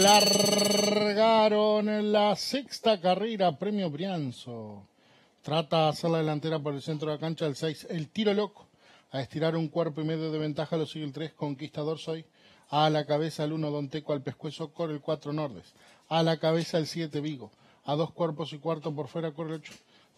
Largaron la sexta carrera, premio Brianzo. Trata de hacer la delantera por el centro de la cancha, el 6, el tiro loco. A estirar un cuerpo y medio de ventaja lo sigue el 3, Conquistador Soy. A la cabeza el 1, Don Teco, al pescuezo corre el 4, Nordes. A la cabeza el 7, Vigo. A dos cuerpos y cuarto por fuera corre el 8,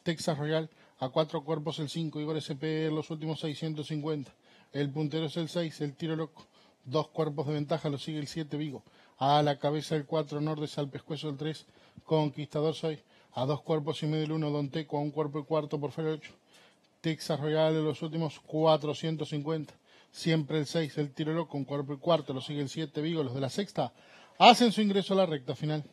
Texas Royal. A cuatro cuerpos el 5, Igor SP, los últimos 650. El puntero es el 6, el tiro loco. Dos cuerpos de ventaja lo sigue el 7 Vigo. A la cabeza el 4 Nordes, al pescuezo el 3 Conquistador Soy. A dos cuerpos y medio el 1 Don Teco, a un cuerpo y cuarto por el 8. Texas Royal en los últimos 450. Siempre el 6 el tiro con cuerpo y cuarto, lo sigue el 7 Vigo. Los de la sexta hacen su ingreso a la recta final.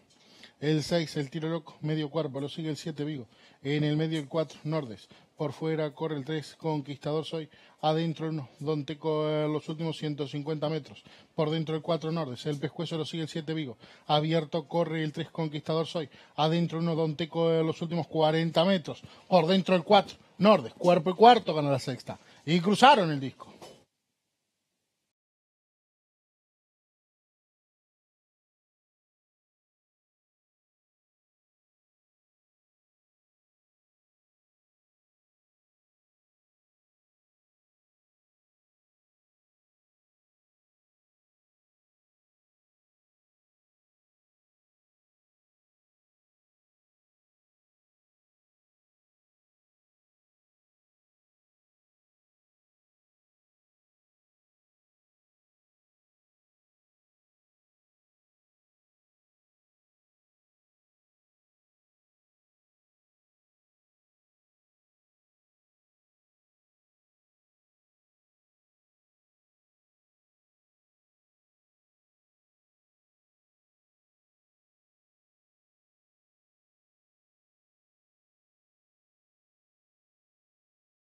El 6, el tiro loco, medio cuerpo, lo sigue el 7, Vigo. En el medio el 4, Nordes. Por fuera corre el 3, Conquistador Soy. Adentro el 1, Don Teco eh, los últimos 150 metros. Por dentro el 4, Nordes. El pescuezo lo sigue el 7, Vigo. Abierto corre el 3, Conquistador Soy. Adentro 1, Don Teco eh, los últimos 40 metros. Por dentro el 4, Nordes. Cuerpo y cuarto gana la sexta. Y cruzaron el disco.